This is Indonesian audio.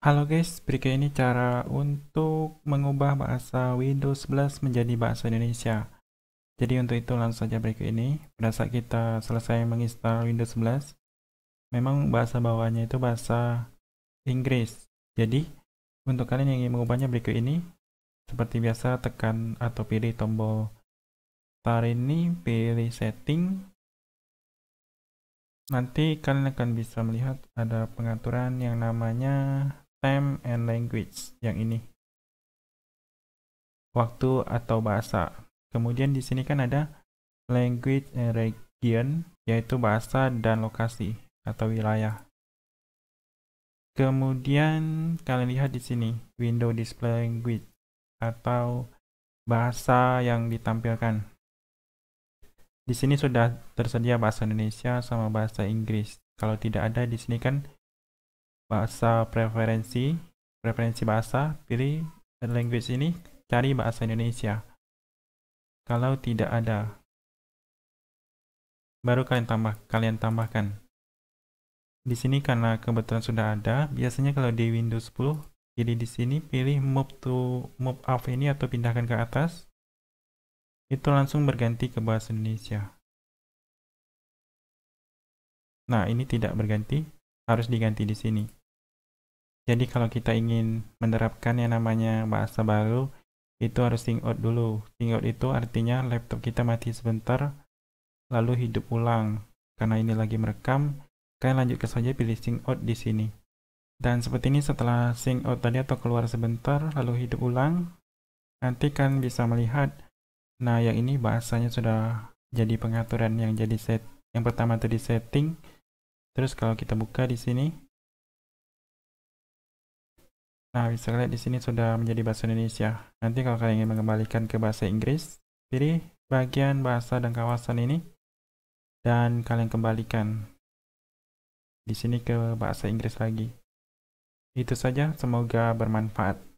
Halo guys, berikut ini cara untuk mengubah bahasa Windows 11 menjadi bahasa Indonesia. Jadi untuk itu langsung saja berikut ini. Pada saat kita selesai menginstal Windows 11, memang bahasa bawahnya itu bahasa Inggris. Jadi untuk kalian yang ingin mengubahnya berikut ini, seperti biasa tekan atau pilih tombol tar ini, pilih setting. Nanti kalian akan bisa melihat ada pengaturan yang namanya time and language yang ini waktu atau bahasa kemudian di sini kan ada language and region yaitu bahasa dan lokasi atau wilayah kemudian kalian lihat di sini window display language atau bahasa yang ditampilkan di sini sudah tersedia bahasa Indonesia sama bahasa Inggris kalau tidak ada di sini kan bahasa preferensi, preferensi bahasa, pilih language ini, cari bahasa Indonesia. Kalau tidak ada, baru kalian tambah kalian tambahkan. Di sini karena kebetulan sudah ada, biasanya kalau di Windows 10, jadi di sini pilih move to move up ini atau pindahkan ke atas. Itu langsung berganti ke bahasa Indonesia. Nah, ini tidak berganti, harus diganti di sini. Jadi kalau kita ingin menerapkan yang namanya bahasa baru, itu harus think out dulu. Think out itu artinya laptop kita mati sebentar, lalu hidup ulang. Karena ini lagi merekam, kalian lanjut ke saja pilih sync out di sini. Dan seperti ini setelah sync out tadi atau keluar sebentar, lalu hidup ulang, nanti kan bisa melihat, nah yang ini bahasanya sudah jadi pengaturan yang jadi set. Yang pertama tadi setting, terus kalau kita buka di sini, Nah, bisa lihat di sini sudah menjadi bahasa Indonesia. Nanti kalau kalian ingin mengembalikan ke bahasa Inggris, pilih bagian bahasa dan kawasan ini dan kalian kembalikan di sini ke bahasa Inggris lagi. Itu saja, semoga bermanfaat.